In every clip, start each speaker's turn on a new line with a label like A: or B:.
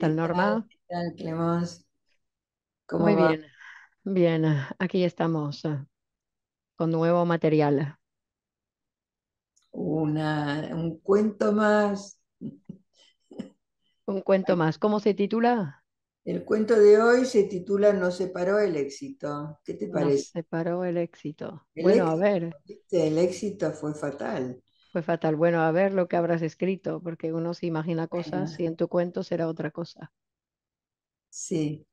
A: tal, Norma? ¿Qué tal, Clemens? Muy bien, bien, aquí estamos eh, con nuevo material. Una, un cuento más. Un cuento más. ¿Cómo se titula?
B: El cuento de hoy se titula No se paró el éxito. ¿Qué te parece? se
A: separó el
B: éxito. bueno, a ver. El éxito fue fatal.
A: Fue fatal. Bueno, a ver lo que habrás escrito, porque uno se imagina cosas y en tu cuento será otra cosa.
B: Sí.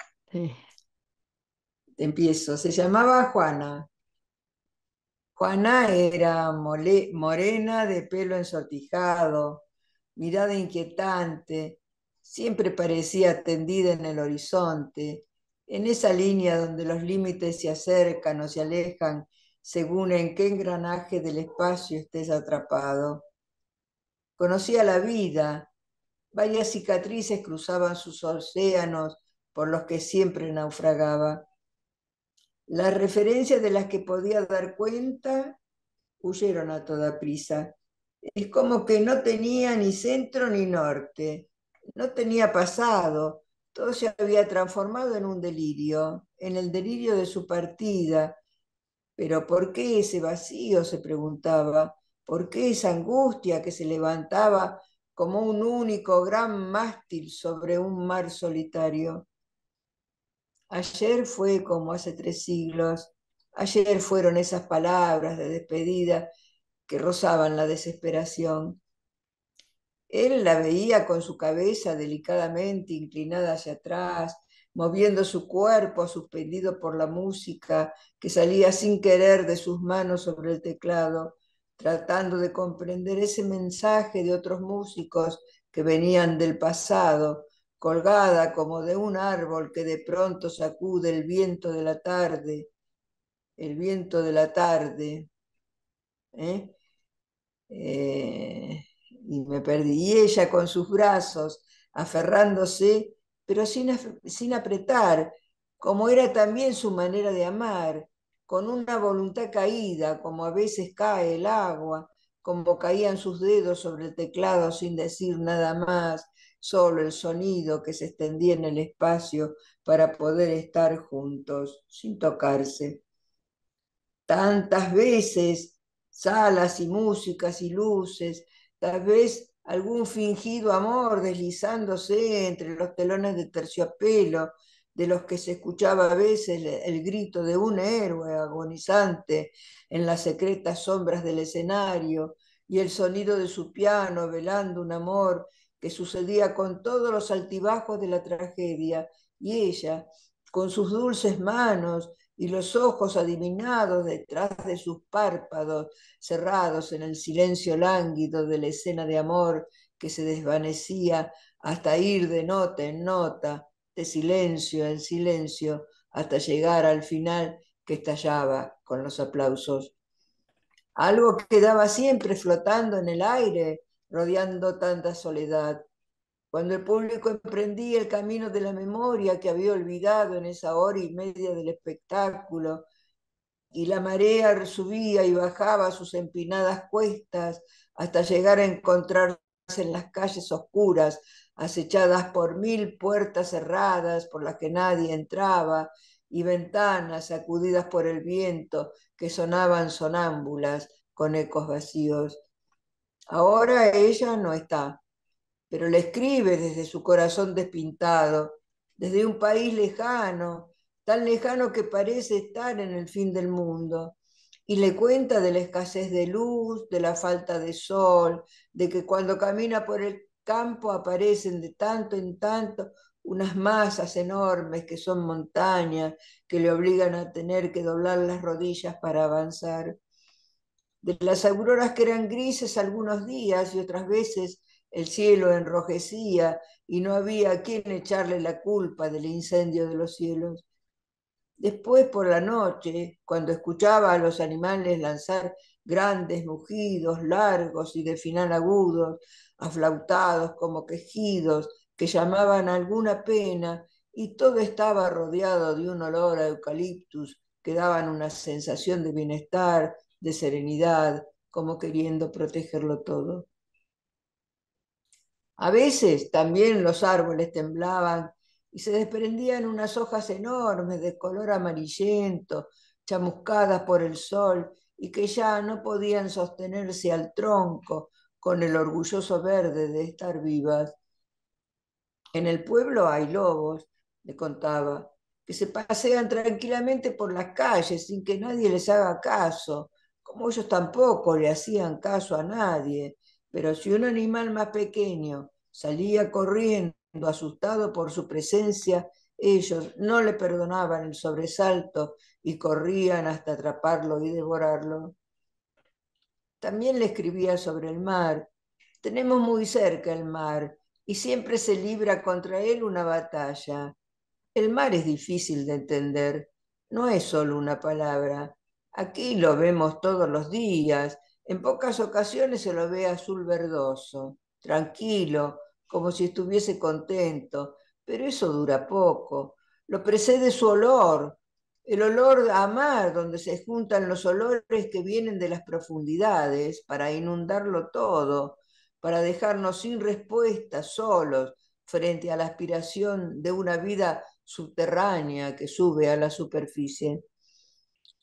B: Empiezo. Se llamaba Juana. Juana era morena de pelo ensortijado, mirada inquietante, siempre parecía tendida en el horizonte, en esa línea donde los límites se acercan o se alejan según en qué engranaje del espacio estés atrapado. Conocía la vida, varias cicatrices cruzaban sus océanos por los que siempre naufragaba. Las referencias de las que podía dar cuenta huyeron a toda prisa. Es como que no tenía ni centro ni norte, no tenía pasado, todo se había transformado en un delirio, en el delirio de su partida, pero ¿por qué ese vacío? se preguntaba. ¿Por qué esa angustia que se levantaba como un único gran mástil sobre un mar solitario? Ayer fue como hace tres siglos. Ayer fueron esas palabras de despedida que rozaban la desesperación. Él la veía con su cabeza delicadamente inclinada hacia atrás, moviendo su cuerpo suspendido por la música que salía sin querer de sus manos sobre el teclado, tratando de comprender ese mensaje de otros músicos que venían del pasado, colgada como de un árbol que de pronto sacude el viento de la tarde, el viento de la tarde. ¿eh? Eh, y me perdí. Y ella con sus brazos, aferrándose pero sin, sin apretar, como era también su manera de amar, con una voluntad caída, como a veces cae el agua, como caían sus dedos sobre el teclado sin decir nada más, solo el sonido que se extendía en el espacio para poder estar juntos, sin tocarse. Tantas veces, salas y músicas y luces, tal vez algún fingido amor deslizándose entre los telones de terciopelo, de los que se escuchaba a veces el grito de un héroe agonizante en las secretas sombras del escenario y el sonido de su piano velando un amor que sucedía con todos los altibajos de la tragedia, y ella, con sus dulces manos y los ojos adivinados detrás de sus párpados cerrados en el silencio lánguido de la escena de amor que se desvanecía hasta ir de nota en nota, de silencio en silencio, hasta llegar al final que estallaba con los aplausos. Algo quedaba siempre flotando en el aire, rodeando tanta soledad, cuando el público emprendía el camino de la memoria que había olvidado en esa hora y media del espectáculo, y la marea subía y bajaba sus empinadas cuestas hasta llegar a encontrarse en las calles oscuras, acechadas por mil puertas cerradas por las que nadie entraba, y ventanas sacudidas por el viento que sonaban sonámbulas con ecos vacíos. Ahora ella no está pero le escribe desde su corazón despintado, desde un país lejano, tan lejano que parece estar en el fin del mundo. Y le cuenta de la escasez de luz, de la falta de sol, de que cuando camina por el campo aparecen de tanto en tanto unas masas enormes que son montañas, que le obligan a tener que doblar las rodillas para avanzar. De las auroras que eran grises algunos días y otras veces el cielo enrojecía y no había a quien echarle la culpa del incendio de los cielos. Después por la noche, cuando escuchaba a los animales lanzar grandes mugidos, largos y de final agudos, aflautados como quejidos, que llamaban alguna pena, y todo estaba rodeado de un olor a eucaliptus que daban una sensación de bienestar, de serenidad, como queriendo protegerlo todo. A veces también los árboles temblaban y se desprendían unas hojas enormes de color amarillento, chamuscadas por el sol y que ya no podían sostenerse al tronco con el orgulloso verde de estar vivas. En el pueblo hay lobos, le contaba, que se pasean tranquilamente por las calles sin que nadie les haga caso, como ellos tampoco le hacían caso a nadie. Pero si un animal más pequeño salía corriendo, asustado por su presencia, ellos no le perdonaban el sobresalto y corrían hasta atraparlo y devorarlo. También le escribía sobre el mar. Tenemos muy cerca el mar y siempre se libra contra él una batalla. El mar es difícil de entender, no es solo una palabra. Aquí lo vemos todos los días en pocas ocasiones se lo ve azul verdoso, tranquilo, como si estuviese contento, pero eso dura poco. Lo precede su olor, el olor a mar, donde se juntan los olores que vienen de las profundidades para inundarlo todo, para dejarnos sin respuesta, solos, frente a la aspiración de una vida subterránea que sube a la superficie.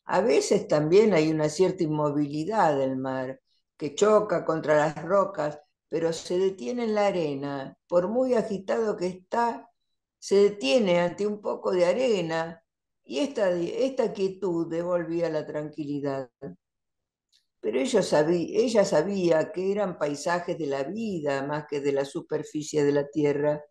B: A veces también hay una cierta inmovilidad del mar, que choca contra las rocas, pero se detiene en la arena. Por muy agitado que está, se detiene ante un poco de arena y esta, quietud devolvía la tranquilidad. Pero ella sabía que eran paisajes de la vida más que de la superficie de la tierra.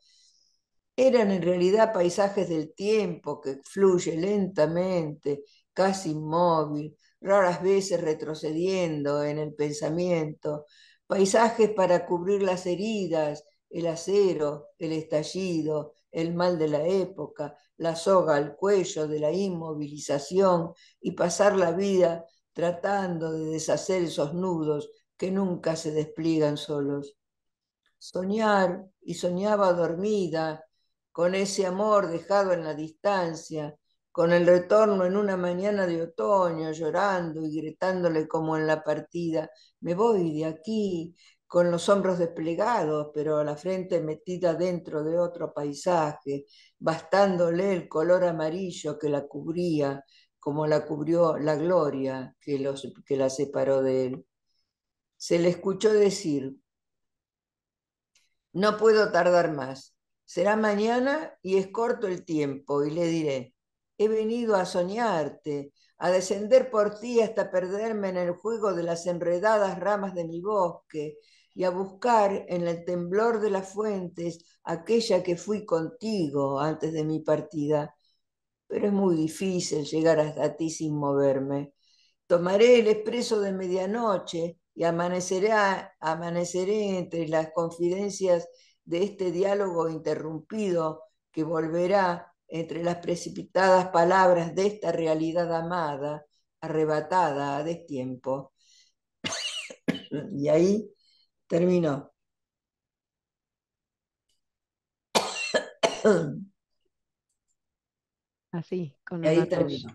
B: Eran en realidad paisajes del tiempo que fluye lentamente casi inmóvil, raras veces retrocediendo en el pensamiento, paisajes para cubrir las heridas, el acero, el estallido, el mal de la época, la soga al cuello de la inmovilización y pasar la vida tratando de deshacer esos nudos que nunca se despliegan solos. Soñar y soñaba dormida con ese amor dejado en la distancia, con el retorno en una mañana de otoño, llorando y gritándole como en la partida, me voy de aquí, con los hombros desplegados, pero la frente metida dentro de otro paisaje, bastándole el color amarillo que la cubría, como la cubrió la gloria que, los, que la separó de él. Se le escuchó decir, no puedo tardar más, será mañana y es corto el tiempo y le diré, he venido a soñarte, a descender por ti hasta perderme en el juego de las enredadas ramas de mi bosque y a buscar en el temblor de las fuentes aquella que fui contigo antes de mi partida. Pero es muy difícil llegar hasta ti sin moverme. Tomaré el expreso de medianoche y amaneceré, amaneceré entre las confidencias de este diálogo interrumpido que volverá entre las precipitadas palabras de esta realidad amada, arrebatada de destiempo. y ahí terminó.
A: Así, con los y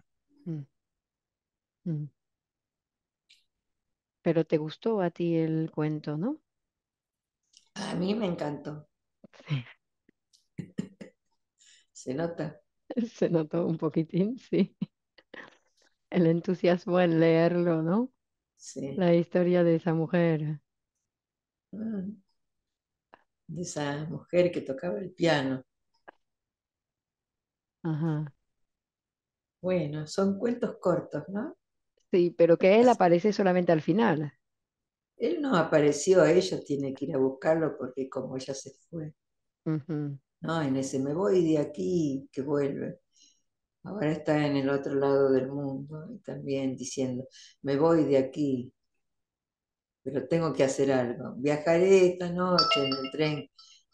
A: mm. mm. Pero te gustó a ti el cuento, ¿no?
B: A mí me encantó. Sí. Se nota.
A: Se notó un poquitín, sí. El entusiasmo en leerlo, ¿no? Sí. La historia de esa mujer. Ah, de
B: esa mujer que tocaba el piano. Ajá. Bueno, son cuentos cortos, ¿no?
A: Sí, pero que él aparece solamente al
B: final. Él no apareció, a ella tiene que ir a buscarlo porque como ella se fue. mhm ¿no? En ese me voy de aquí que vuelve. Ahora está en el otro lado del mundo y también diciendo, me voy de aquí, pero tengo que hacer algo. Viajaré esta noche en el tren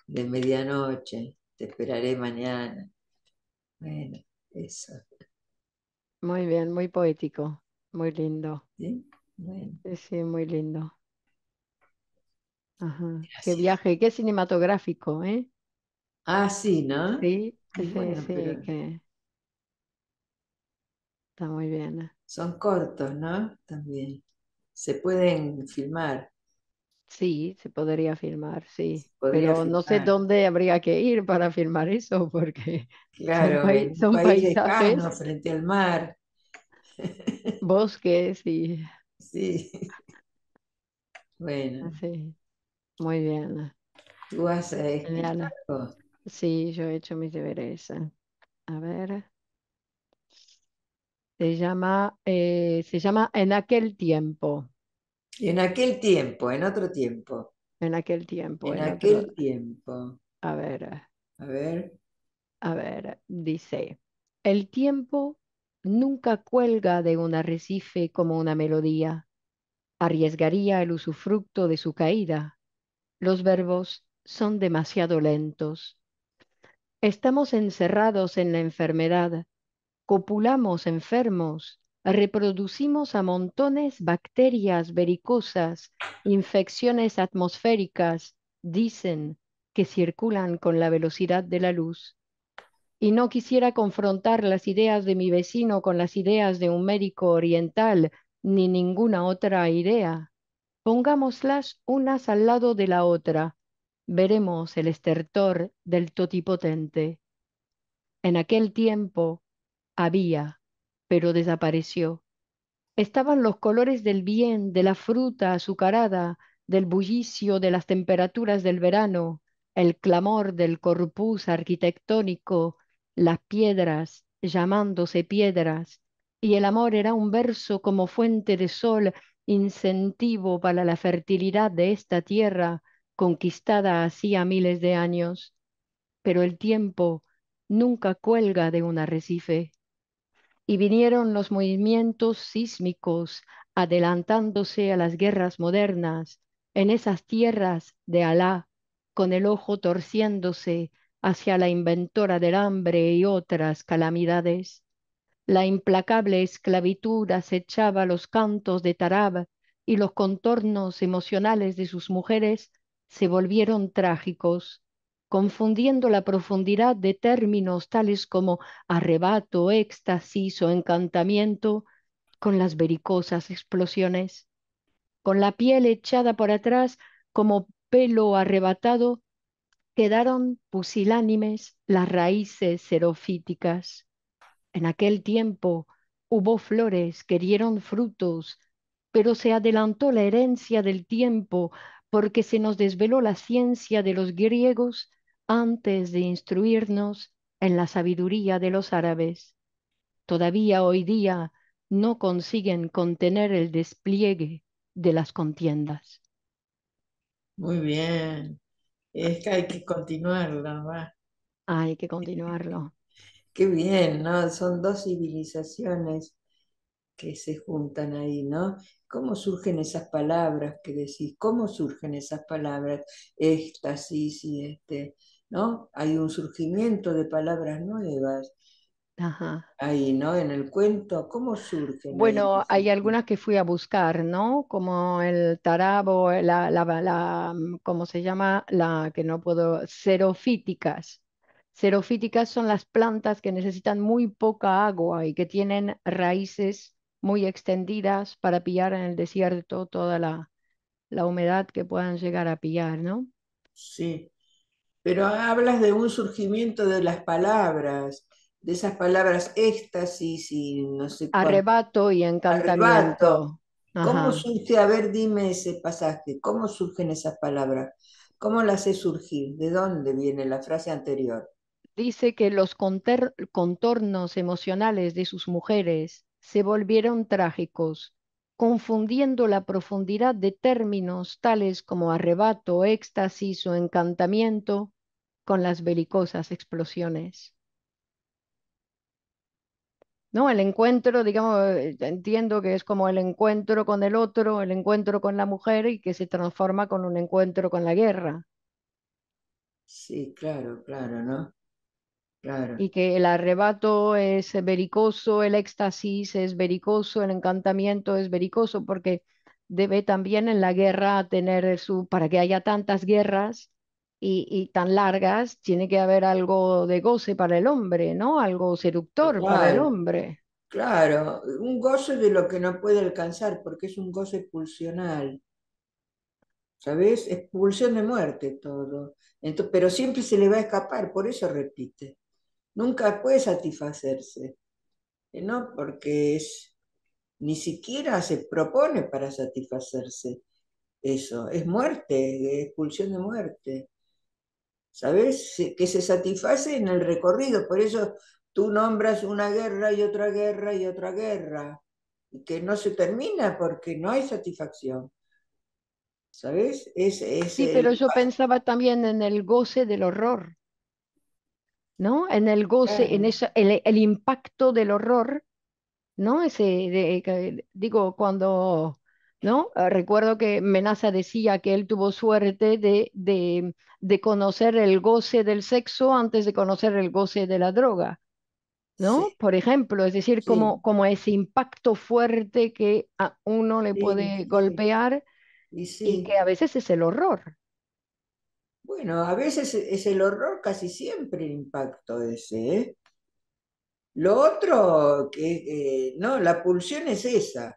B: de medianoche, te esperaré mañana. Bueno, eso.
A: Muy bien, muy poético, muy lindo. Sí, muy lindo. Ajá. Qué viaje, qué cinematográfico, ¿eh? Ah, sí, ¿no? Sí, sí, sí, está muy bien. Son cortos, ¿no? También. Se pueden filmar. Sí, se podría filmar, sí. Pero no sé dónde habría que ir para filmar eso, porque claro, son, paisajes. frente al mar. Bosques y. Sí. Bueno. Sí. Muy bien. ¿Tú haces eh, Sí, yo he hecho mis deberes. Eh. A ver, se llama, eh, se llama En aquel tiempo. En aquel tiempo, en otro
B: tiempo.
A: En aquel tiempo. En, aquel
B: tiempo. A ver. A ver.
A: A ver, dice, el tiempo nunca cuelga de un arrecife como una melodía. Arriesgaría el usufructo de su caída. Los verbos son demasiado lentos Estamos encerrados en la enfermedad, copulamos enfermos, reproducimos a montones bacterias vericosas, infecciones atmosféricas, dicen, que circulan con la velocidad de la luz. Y no quisiera confrontar las ideas de mi vecino con las ideas de un médico oriental, ni ninguna otra idea. Pongámoslas unas al lado de la otra, veremos el estertor del totipotente. En aquel tiempo había, pero desapareció. Estaban los colores del bien, de la fruta azucarada, del bullicio de las temperaturas del verano, el clamor del corpus arquitectónico, las piedras llamándose piedras, y el amor era un verso como fuente de sol, incentivo para la fertilidad de esta tierra, conquistada hacía miles de años, pero el tiempo nunca cuelga de un arrecife. Y vinieron los movimientos sísmicos adelantándose a las guerras modernas en esas tierras de Alá, con el ojo torciéndose hacia la inventora del hambre y otras calamidades. La implacable esclavitud acechaba los cantos de Tarab y los contornos emocionales de sus mujeres se volvieron trágicos, confundiendo la profundidad de términos tales como arrebato, éxtasis o encantamiento con las vericosas explosiones. Con la piel echada por atrás como pelo arrebatado, quedaron pusilánimes las raíces xerofíticas. En aquel tiempo hubo flores que dieron frutos, pero se adelantó la herencia del tiempo porque se nos desveló la ciencia de los griegos antes de instruirnos en la sabiduría de los árabes. Todavía hoy día no consiguen contener el despliegue de las contiendas.
B: Muy bien. Es que hay que continuarlo,
A: Hay que continuarlo.
B: Qué bien, ¿no? Son dos civilizaciones que se juntan ahí, ¿no? ¿Cómo surgen esas palabras que decís? ¿Cómo surgen esas palabras? Éxtasis y este, ¿no? Hay un surgimiento de palabras nuevas. Ahí, ¿no? En el cuento, ¿cómo surgen? Bueno,
A: hay algunas que fui a buscar, ¿no? Como el tarabo, la, la, la, ¿cómo se llama? La que no puedo, xerofíticas. Xerofíticas son las plantas que necesitan muy poca agua y que tienen raíces muy extendidas para pillar en el desierto toda la, la humedad que puedan llegar a pillar, ¿no?
B: Sí, pero hablas de un surgimiento de las palabras, de esas palabras éxtasis y no sé Arrebato
A: y encantamiento.
B: ¿Cómo surge? A ver, dime ese pasaje. ¿Cómo surgen esas palabras? ¿Cómo las hace surgir? ¿De dónde viene la frase anterior?
A: Dice que los contornos emocionales de sus mujeres se volvieron trágicos, confundiendo la profundidad de términos tales como arrebato, éxtasis o encantamiento con las belicosas explosiones. ¿No? El encuentro, digamos, eh, entiendo que es como el encuentro con el otro, el encuentro con la mujer y que se transforma con un encuentro con la guerra.
B: Sí, claro, claro, ¿no? Y
A: que el arrebato es belicoso, el éxtasis es vericoso, el encantamiento es vericoso, porque debe también en la guerra tener su, para que haya tantas guerras y, tan largas, tiene que haber algo de goce para el hombre, ¿no? Algo seductor para el
B: hombre. Claro, un goce de lo que no puede alcanzar, porque es un goce pulsional. ¿Sabes? Expulsión de muerte todo. pero siempre se le va a escapar, por eso repite nunca puede satisfacerse, eh, ¿no? Porque es, ni siquiera se propone para satisfacerse eso. Es muerte, es expulsión de muerte. ¿Sabes? Que se satisface en el recorrido. Por eso tú nombras una guerra y otra guerra y otra guerra. Y que no se termina porque no hay satisfacción. ¿Sabes? sí, pero yo
A: pensaba también en el goce del horror. ¿no? En el goce, en el, impacto del horror, ¿no? Ese, digo, cuando, ¿no? Ah, recuerdo que Menaza decía que él tuvo suerte de, conocer el goce del sexo antes de conocer el goce de la droga, ¿no? Por ejemplo, es decir, como, como ese impacto fuerte que a uno le puede golpear y que a veces es el horror.
B: Bueno, a veces e-, es el horror, casi siempre el impacto ese. ¿eh? Lo otro, que eh, no, la pulsión es esa.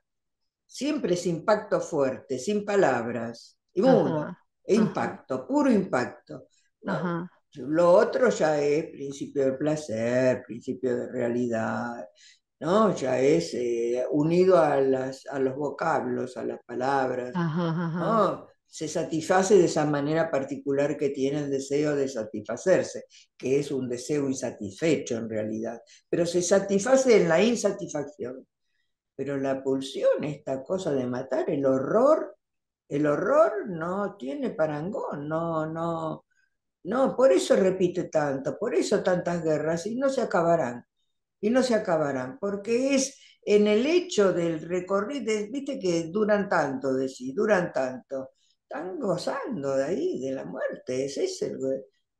B: Siempre es impacto fuerte, sin palabras. Y uno, e impacto, puro impacto. No, lo otro ya es principio de placer, principio de realidad, ¿no? Ya es eh, unido a, las, a los vocablos, a las palabras, ajá, ¿no? se satisface de esa manera particular que tiene el deseo de satisfacerse, que es un deseo insatisfecho en realidad, pero se satisface en la insatisfacción. Pero la pulsión, esta cosa de matar, el horror, el horror no tiene parangón, no, no, no, por eso repite tanto, por eso tantas guerras y no se acabarán, y no se acabarán, porque es en el hecho del recorrido, viste que duran tanto, decir, duran tanto están gozando de ahí, de la muerte. Ese es el,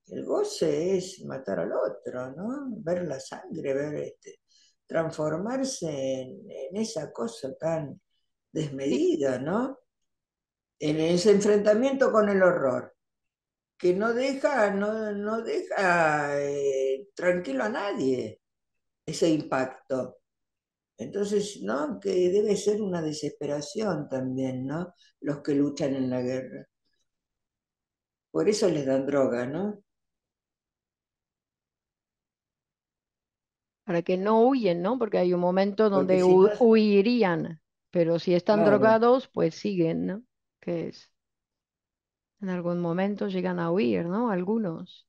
B: el goce, es matar al otro, ¿no? Ver la sangre, ver este, transformarse en, esa cosa tan desmedida, ¿no? En ese enfrentamiento con el horror, que no deja, no, no deja eh, tranquilo a nadie ese impacto. Entonces, ¿no? Que debe ser una desesperación también, ¿no? Los que luchan en la guerra. Por eso les dan droga, ¿no?
A: Para que no huyen, ¿no? Porque hay un momento donde huirían, pero si están drogados, pues siguen, ¿no? Que es. En algún momento llegan a huir, ¿no? Algunos.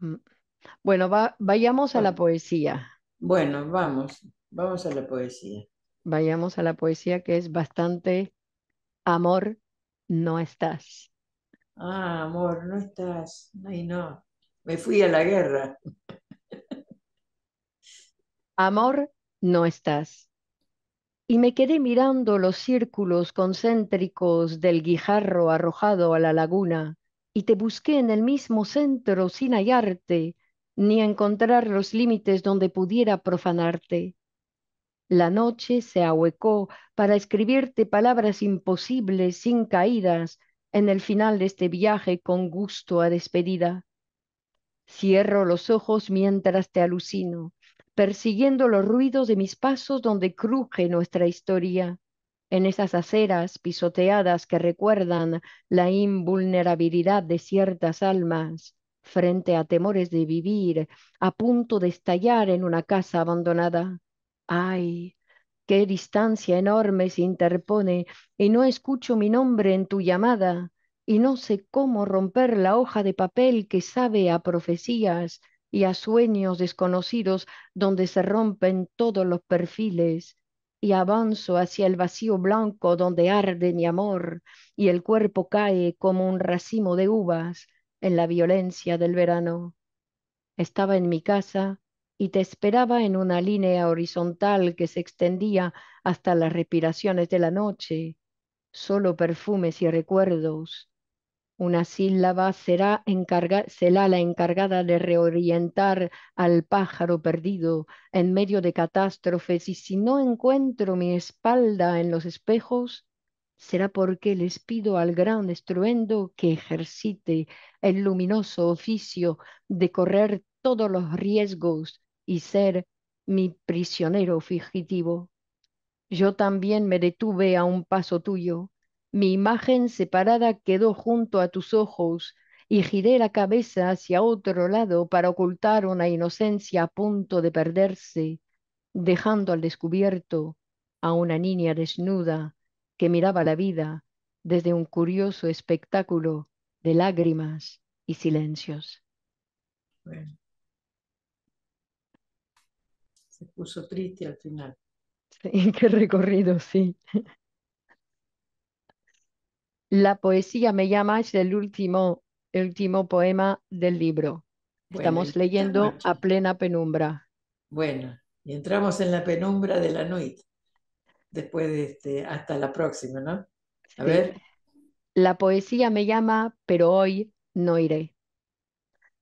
A: Mm. Bueno, vayamos a la poesía. Bueno,
B: vamos, vamos a la poesía.
A: Vayamos a la poesía que es bastante amor, no estás.
B: Ah, amor, no estás. Ay, no. Me fui a la guerra.
A: Amor, no estás. Y me quedé mirando los círculos concéntricos del guijarro arrojado a la laguna, y te busqué en el mismo centro sin hallarte, ni encontrar los límites donde pudiera profanarte. La noche se ahuecó para escribirte palabras imposibles, sin caídas, en el final de este viaje con gusto a despedida. Cierro los ojos mientras te alucino, persiguiendo los ruidos de mis pasos donde cruje nuestra historia, en esas aceras pisoteadas que recuerdan la invulnerabilidad de ciertas almas, frente a temores de vivir, a punto de estallar en una casa abandonada. ¡Ay! ¡Qué distancia enorme se interpone! Y no escucho mi nombre en tu llamada, y no sé cómo romper la hoja de papel que sabe a profecías y a sueños desconocidos donde se rompen todos los perfiles y avanzo hacia el vacío blanco donde arde mi amor y el cuerpo cae como un racimo de uvas en la violencia del verano. Estaba en mi casa y te esperaba en una línea horizontal que se extendía hasta las respiraciones de la noche, solo perfumes y recuerdos. Una sílaba será, será, la encargada de reorientar al pájaro perdido en medio de catástrofes y si no encuentro mi espalda en los espejos, será porque les pido al gran estruendo que ejercite el luminoso oficio de correr todos los riesgos y ser mi prisionero fugitivo. Yo también me detuve a un paso tuyo. Mi imagen separada quedó junto a tus ojos y giré la cabeza hacia otro lado para ocultar una inocencia a punto de perderse, dejando al descubierto a una niña desnuda que miraba la vida desde un curioso espectáculo de lágrimas y silencios. Se puso triste al final. qué recorrido, sí. La poesía me llama es el último, último poema del libro. Estamos leyendo a plena penumbra. Bueno, y entramos en la penumbra de la noche después de este, hasta la próxima, ¿no? A ver. La poesía me llama, pero hoy no iré.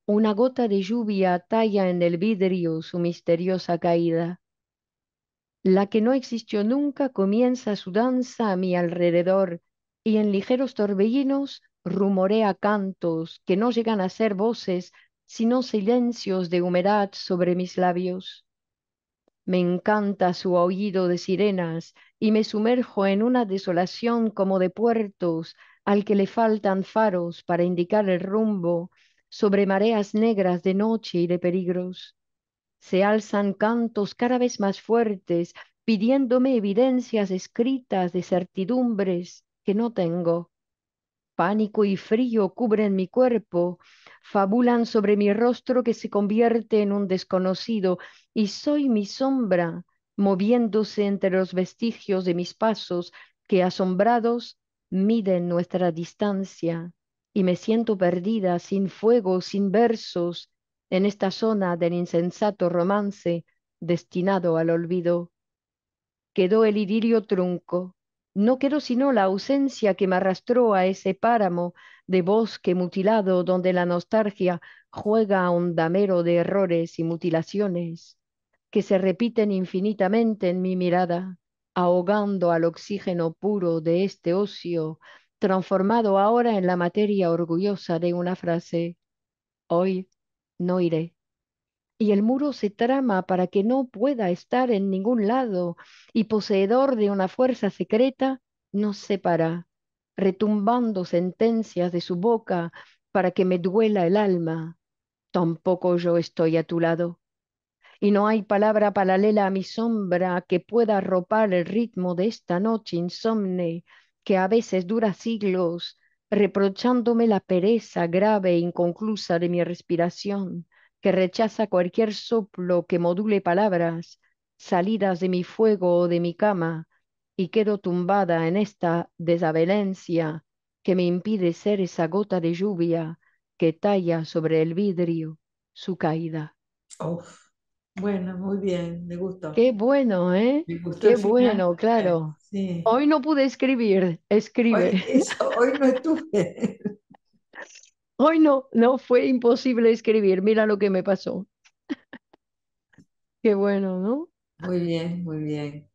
A: Una gota de lluvia talla en el vidrio su misteriosa caída. La que no existió nunca comienza su danza a mi alrededor y en ligeros torbellinos rumorea cantos que no llegan a ser voces, sino silencios de humedad sobre mis labios. Me encanta su oído de sirenas y me sumerjo en una desolación como de puertos al que le faltan faros para indicar el rumbo sobre mareas negras de noche y de peligros. Se alzan cantos cada vez más fuertes pidiéndome evidencias escritas de certidumbres que no tengo. Pánico y frío cubren mi cuerpo, fabulan sobre mi rostro que se convierte en un desconocido, y soy mi sombra, moviéndose entre los vestigios de mis pasos, que asombrados miden nuestra distancia, y me siento perdida, sin fuego, sin versos, en esta zona del insensato romance destinado al olvido. Quedó el idilio trunco, no quiero sino la ausencia que me arrastró a ese páramo de bosque mutilado donde la nostalgia juega a un damero de errores y mutilaciones que se repiten infinitamente en mi mirada, ahogando al oxígeno puro de este ocio, transformado ahora en la materia orgullosa de una frase. Hoy no iré y el muro se trama para que no pueda estar en ningún lado, y poseedor de una fuerza secreta, nos separa, retumbando sentencias de su boca para que me duela el alma. Tampoco yo estoy a tu lado. Y no hay palabra paralela a mi sombra que pueda arropar el ritmo de esta noche insomne, que a veces dura siglos, reprochándome la pereza grave e inconclusa de mi respiración que rechaza cualquier soplo que module palabras salidas de mi fuego o de mi cama, y quedo tumbada en esta desavelencia que me impide ser esa gota de lluvia que talla sobre el vidrio su caída.
B: bueno, muy bien, me gustó. Qué bueno, ¿eh? Qué bueno, claro.
A: Hoy no pude escribir, escribe.
B: hoy no estuve.
A: hoy no, no fue imposible escribir, mira lo que me pasó. Qué bueno, ¿no? Muy bien, muy bien.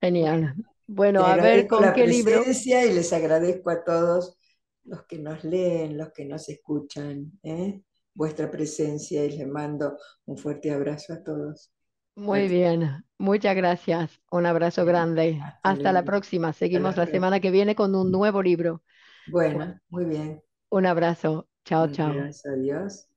A: Genial. Bueno, a ver con qué presencia
B: Y les agradezco a todos los que nos leen, los que nos escuchan, ¿eh? vuestra presencia y les mando un fuerte abrazo a todos.
A: Muy bien, muchas gracias. Un abrazo grande. Hasta, la próxima. Seguimos la, semana que viene con un nuevo libro. bueno. muy bien. Un abrazo. Chao, chao.
B: Adiós,